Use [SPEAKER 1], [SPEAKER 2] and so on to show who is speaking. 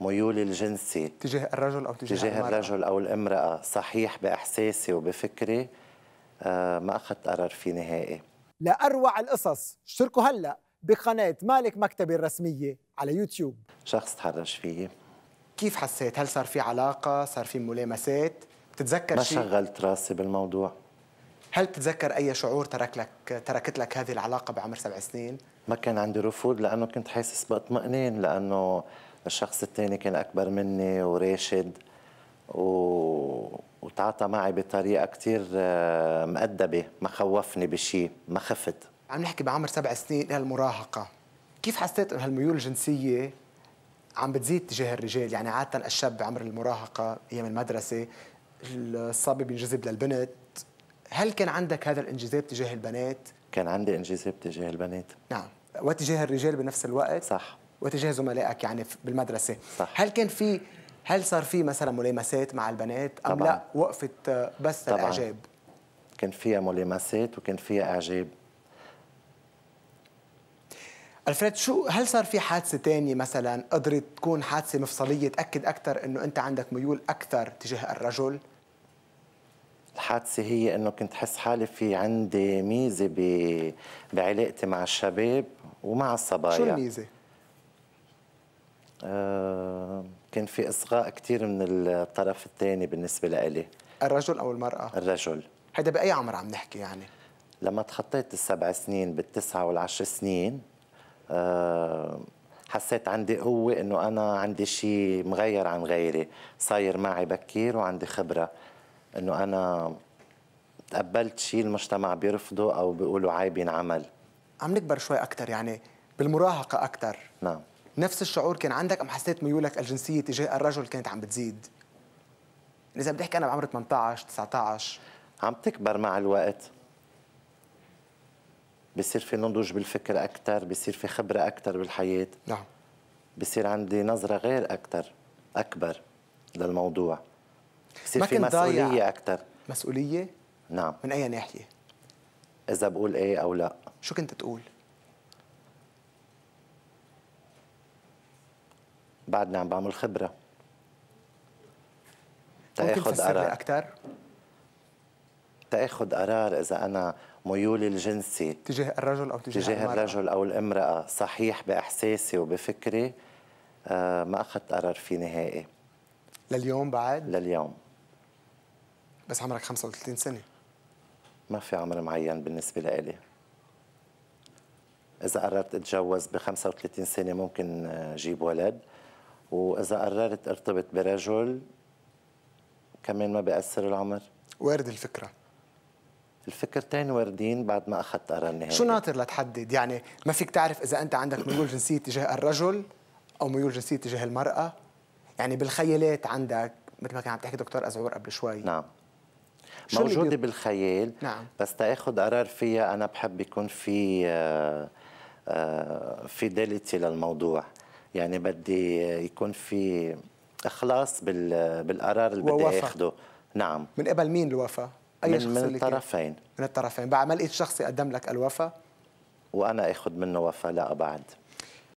[SPEAKER 1] ميولي الجنسي تجاه الرجل أو تجاه, تجاه الرجل أو الامرأة صحيح بإحساسي وبفكري آه، ما أخذت قرار فيه نهائي
[SPEAKER 2] لأروع القصص اشتركوا هلأ بقناة مالك مكتبي الرسمية على يوتيوب
[SPEAKER 1] شخص تحرش فيي
[SPEAKER 2] كيف حسيت؟ هل صار في علاقة؟ صار في ملامسات؟ بتتذكر شيء؟ ما شغلت
[SPEAKER 1] راسي بالموضوع
[SPEAKER 2] هل تتذكر أي شعور ترك لك تركت لك هذه العلاقة بعمر سبع سنين؟
[SPEAKER 1] ما كان عندي رفض لأنه كنت حاسس باطمئنان لأنه الشخص الثاني كان أكبر مني وراشد و... وتعاطى معي بطريقة كثير آه، مؤدبة ما خوفني بشيء ما خفت
[SPEAKER 2] عم نحكي بعمر سبع سنين هالمراهقه كيف حسيت انه هالميول الجنسية عم بتزيد تجاه الرجال يعني عادة الشاب بعمر المراهقة أيام المدرسة الصبي بينجذب للبنت هل كان عندك هذا الانجذاب تجاه البنات؟
[SPEAKER 1] كان عندي انجذاب تجاه البنات
[SPEAKER 2] نعم وتجاه الرجال بنفس الوقت؟ صح وتجاه زملائك يعني بالمدرسه صح. هل كان في هل صار في مثلا ملامسات مع البنات ام طبعاً. لا وقفت آه، بس
[SPEAKER 1] طبعاً. الاعجاب كان فيها ملامسات وكان فيها اعجاب
[SPEAKER 2] الفريد شو هل صار في حادثه ثانيه مثلا قدرت تكون حادثه مفصليه تاكد اكثر انه انت عندك ميول اكثر تجاه الرجل
[SPEAKER 1] الحادثه هي انه كنت حس حالي في عندي ميزه ب... بعلاقتي مع الشباب ومع الصبايا شو الميزه آه، كان في إصغاء كثير من الطرف الثاني بالنسبة لإلي الرجل أو المرأة؟ الرجل هيدا بأي عمر عم نحكي يعني؟ لما تخطيت السبع سنين بالتسعة والعشر سنين آه، حسيت عندي قوة إنه أنا عندي شيء مغير عن غيري صاير معي بكير وعندي خبرة إنه أنا تقبلت شيء المجتمع بيرفضه أو بيقولوا عيب ينعمل عم
[SPEAKER 2] نكبر شوي أكثر يعني بالمراهقة أكثر نعم نفس الشعور كان عندك ام حسيت ميولك الجنسيه تجاه الرجل كانت عم بتزيد اذا بدي احكي انا بعمر 18 19
[SPEAKER 1] عم تكبر مع الوقت بصير في نضوج بالفكر اكثر بصير في خبره اكثر بالحياه نعم بصير عندي نظره غير اكثر اكبر للموضوع بصير في مسؤوليه اكثر مسؤوليه نعم من اي ناحيه اذا بقول ايه او لا شو كنت تقول بعدني عم بعمل خبره تاخذ قرار اكثر تاخذ قرار اذا انا ميولي الجنسي تجاه الرجل او تجاه, تجاه الرجل او الامراه صحيح باحساسي وبفكري آه ما اخذت قرار فيه نهائي لليوم بعد لليوم
[SPEAKER 2] بس عمرك 35 سنه
[SPEAKER 1] ما في عمر معين بالنسبه لإلي إذا قررت أتجوز ب 35 سنة ممكن آه، أجيب ولد واذا قررت ارتبط برجل كمان ما بياثر العمر وارد الفكره الفكرتين واردين بعد ما اخذت قرار نهائي شو ناطر لتحدد
[SPEAKER 2] يعني ما فيك تعرف اذا انت عندك ميول جنسية تجاه الرجل او ميول جنسية تجاه المراه يعني بالخيالات عندك مثل ما كان عم تحكي دكتور ازعور قبل شوي نعم
[SPEAKER 1] موجوده بي... بالخيال نعم. بس تاخذ قرار فيها انا بحب يكون في آه آه في دلتي للموضوع يعني بدي يكون في اخلاص بالقرار اللي بدي اخده نعم
[SPEAKER 2] من قبل مين الوفاء اي من, شخص من الطرفين من الطرفين بعمل ايد شخصي قدم لك الوفاء
[SPEAKER 1] وانا اخذ منه وفاء لا بعد